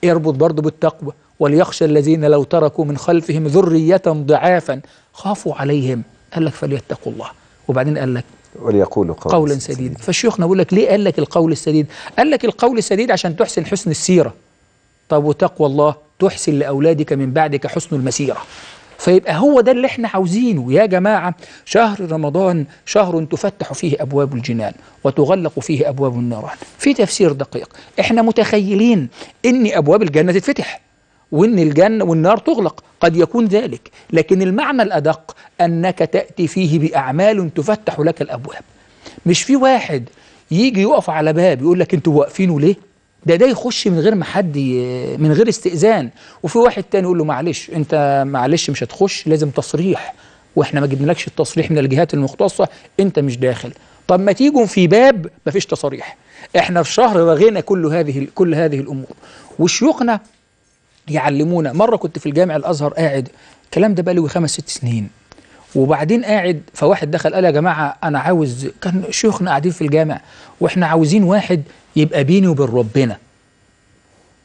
يربط برضه بالتقوى وليخشى الذين لو تركوا من خلفهم ذرية ضعافا خافوا عليهم قال لك فليتقوا الله وبعدين قال لك وليقولوا قولا, قولا سديدا فالشيخ نقول لك ليه قال لك القول السديد قال لك القول السديد عشان تحسن حسن السيرة طب وتقوى الله تحسن لأولادك من بعدك حسن المسيرة فيبقى هو ده اللي احنا عاوزينه يا جماعة شهر رمضان شهر تفتح فيه أبواب الجنان وتغلق فيه أبواب النيران في تفسير دقيق احنا متخيلين ان أبواب الجنة تتفتح وان الجنة والنار تغلق قد يكون ذلك لكن المعنى الأدق أنك تأتي فيه بأعمال تفتح لك الأبواب مش في واحد يجي يقف على باب يقول لك انتوا واقفينه ليه ده ده يخش من غير ما حد من غير استئذان وفي واحد تاني يقول له معلش انت معلش مش هتخش لازم تصريح واحنا ما جبنالكش التصريح من الجهات المختصه انت مش داخل طب ما تيجوا في باب ما فيش تصريح احنا في شهر رغينا كل هذه كل هذه الامور وشيوخنا يعلمونا مره كنت في الجامع الازهر قاعد الكلام ده بقى لي خمس ست سنين وبعدين قاعد فواحد دخل قال يا جماعه انا عاوز كان شيوخنا قاعدين في الجامع واحنا عاوزين واحد يبقى بيني وبين ربنا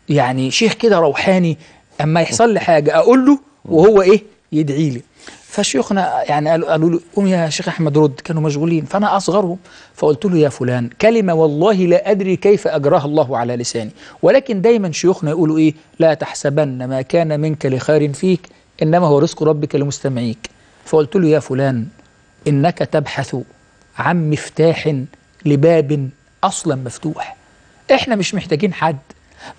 يعني شيخ كده روحاني اما يحصل لي حاجه اقول له وهو ايه يدعي لي فشيوخنا يعني قالوا, قالوا لي قوم يا شيخ احمد رد كانوا مشغولين فانا اصغرهم فقلت له يا فلان كلمه والله لا ادري كيف اجراها الله على لساني ولكن دايما شيوخنا يقولوا ايه لا تحسبن ما كان منك لخير فيك انما هو رزق ربك لمستمعيك فقلت له يا فلان انك تبحث عن مفتاح لباب اصلا مفتوح احنا مش محتاجين حد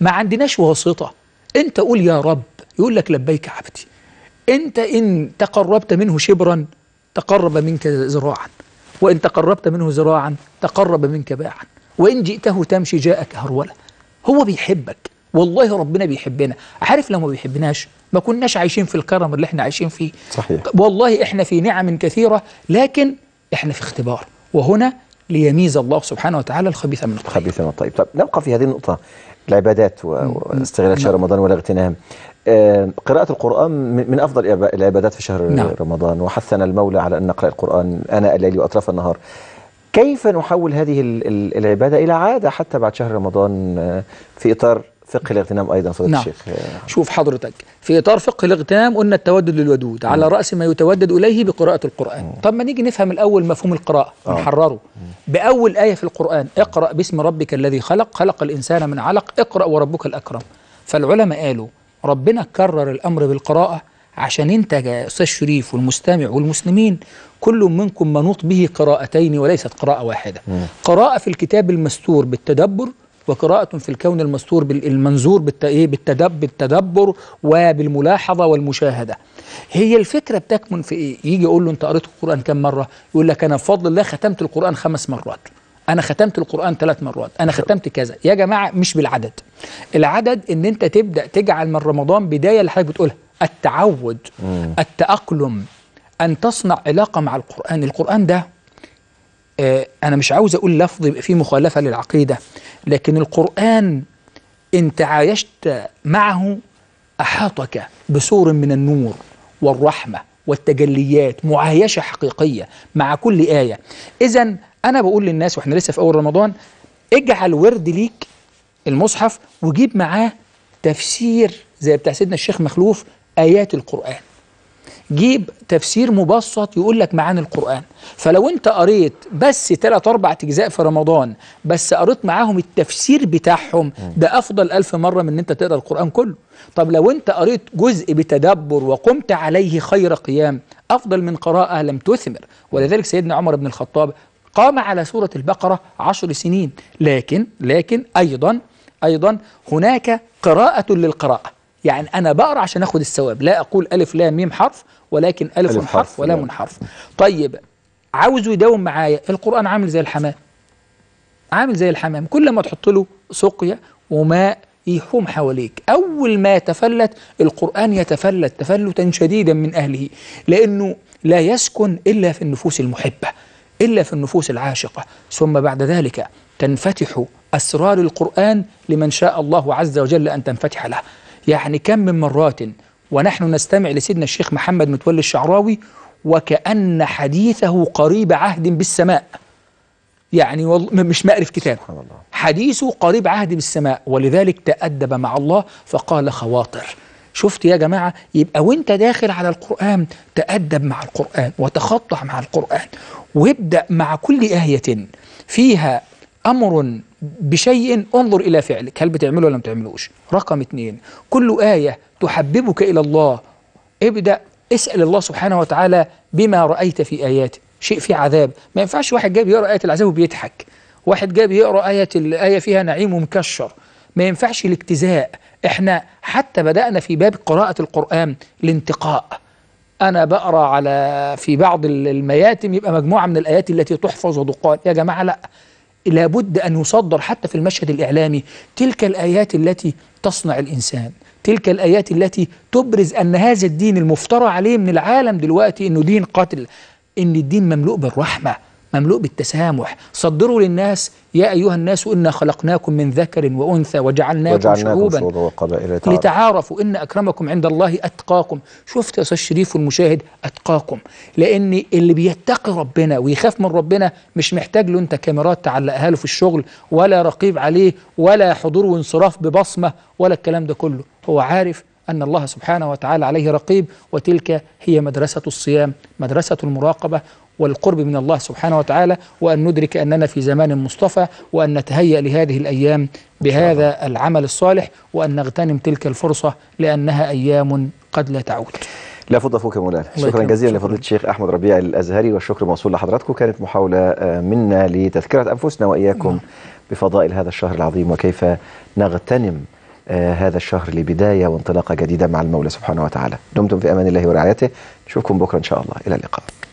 ما عندناش واسطة انت قول يا رب يقول لك لبيك عبدي انت ان تقربت منه شبرا تقرب منك ذراعا وان تقربت منه ذراعا تقرب منك باعا وان جئته تمشي جاءك هروله هو بيحبك والله ربنا بيحبنا عارف لو ما بيحبناش ما كناش عايشين في الكرم اللي احنا عايشين فيه صحيح والله احنا في نعم كثيرة لكن احنا في اختبار وهنا ليميز الله سبحانه وتعالى الخبيث من الطيب الخبيث من الطيب طيب نبقى في هذه النقطة العبادات واستغلال شهر نعم. رمضان والاغتنام آه، قراءة القرآن من أفضل العبادات في شهر نعم. رمضان وحثنا المولى على أن نقرأ القرآن أنا الليل وأطراف النهار كيف نحول هذه العبادة إلى عادة حتى بعد شهر رمضان آه، في إطار فقه الاغتنام أيضا فضيلة نعم. الشيخ شوف حضرتك في إطار فقه الاغتنام قلنا التودد للودود على رأس ما يتودد إليه بقراءة القرآن م. طب ما نيجي نفهم الأول مفهوم القراءة آه. نحرره بأول آية في القرآن اقرأ باسم ربك الذي خلق خلق الإنسان من علق اقرأ وربك الأكرم فالعلماء قالوا ربنا كرر الأمر بالقراءة عشان انت يا استاذ شريف والمستمع والمسلمين كل منكم منوط به قراءتين وليست قراءة واحدة مم. قراءة في الكتاب المستور بالتدبر وقراءة في الكون المستور المنظور إيه، بالتدبر وبالملاحظة والمشاهدة هي الفكرة بتكمن في إيه؟ يجي يقول له أنت قريت القرآن كم مرة؟ يقول لك أنا بفضل الله ختمت القرآن خمس مرات أنا ختمت القرآن ثلاث مرات أنا ختمت كذا يا جماعة مش بالعدد العدد إن أنت تبدأ تجعل من رمضان بداية اللي بتقولها التعود التأقلم أن تصنع علاقة مع القرآن القرآن ده آه، أنا مش عاوز أقول لفظ يبقى فيه مخالفة للعقيدة لكن القرآن إن تعايشت معه أحاطك بسور من النور والرحمة والتجليات معايشة حقيقية مع كل آية إذا أنا بقول للناس وإحنا لسه في أول رمضان اجعل ورد ليك المصحف وجيب معاه تفسير زي بتاع سيدنا الشيخ مخلوف آيات القرآن جيب تفسير مبسط يقول لك معاني القرآن فلو أنت قريت بس ثلاث أربع أجزاء في رمضان بس قريت معاهم التفسير بتاعهم ده أفضل ألف مرة من أن أنت تقرأ القرآن كله طب لو أنت قريت جزء بتدبر وقمت عليه خير قيام أفضل من قراءة لم تثمر ولذلك سيدنا عمر بن الخطاب قام على سورة البقرة عشر سنين لكن لكن أيضا أيضا هناك قراءة للقراءة يعني أنا بقرأ عشان أخد الثواب لا أقول ألف لام ميم حرف ولكن ألف, ألف حرف ولام نعم. حرف طيب عاوزه يداوم معايا القرآن عامل زي الحمام عامل زي الحمام كل ما تحط له سقيا وماء يحوم حواليك أول ما يتفلت القرآن يتفلت تفلتا شديدا من أهله لأنه لا يسكن إلا في النفوس المحبة إلا في النفوس العاشقة ثم بعد ذلك تنفتح أسرار القرآن لمن شاء الله عز وجل أن تنفتح له يعني كم من مرات ونحن نستمع لسيدنا الشيخ محمد متولي الشعراوي وكأن حديثه قريب عهد بالسماء يعني مش مأرف كتاب حديثه قريب عهد بالسماء ولذلك تأدب مع الله فقال خواطر شفت يا جماعة يبقى وانت داخل على القرآن تأدب مع القرآن وتخطح مع القرآن وابدأ مع كل آية فيها أمر بشيء انظر إلى فعلك هل بتعمله ولا ما بتعملوش رقم اثنين كل آية تحببك إلى الله ابدأ اسأل الله سبحانه وتعالى بما رأيت في آياته شيء فيه عذاب ما ينفعش واحد جاي بيقرأ آية العذاب وبيضحك واحد جاي بيقرأ آية الآية فيها نعيم ومكشر ما ينفعش الاكتزاء احنا حتى بدأنا في باب قراءة القرآن الانتقاء أنا بقرأ على في بعض المياتم يبقى مجموعة من الآيات التي تحفظ ودقات يا جماعة لأ لابد أن يصدر حتى في المشهد الإعلامي تلك الآيات التي تصنع الإنسان تلك الآيات التي تبرز أن هذا الدين المفترى عليه من العالم دلوقتي أنه دين قتل أن الدين مملوء بالرحمة مملوء بالتسامح صدروا للناس يا أيها الناس إنا خلقناكم من ذكر وأنثى وجعلناكم, وجعلناكم شعوبا وقبائل لتعارفوا إن أكرمكم عند الله أتقاكم شفت يا أستاذ الشريف والمشاهد أتقاكم لأن اللي بيتقي ربنا ويخاف من ربنا مش محتاج له أنت كاميرات تعلقها له في الشغل ولا رقيب عليه ولا حضور وانصراف ببصمة ولا الكلام ده كله هو عارف أن الله سبحانه وتعالى عليه رقيب وتلك هي مدرسة الصيام مدرسة المراقبة والقرب من الله سبحانه وتعالى وأن ندرك أننا في زمان مصطفى وأن نتهيأ لهذه الأيام بهذا العمل الصالح وأن نغتنم تلك الفرصة لأنها أيام قد لا تعود لا فضل فوق يا مولانا شكرا جزيلا لفضيله الشيخ احمد ربيع الازهري والشكر موصول لحضراتكم كانت محاوله آه، منا لتذكره انفسنا واياكم بفضائل هذا الشهر العظيم وكيف نغتنم آه، هذا الشهر لبدايه وانطلاقه جديده مع المولى سبحانه وتعالى دمتم في امان الله ورعايته نشوفكم بكره ان شاء الله الى اللقاء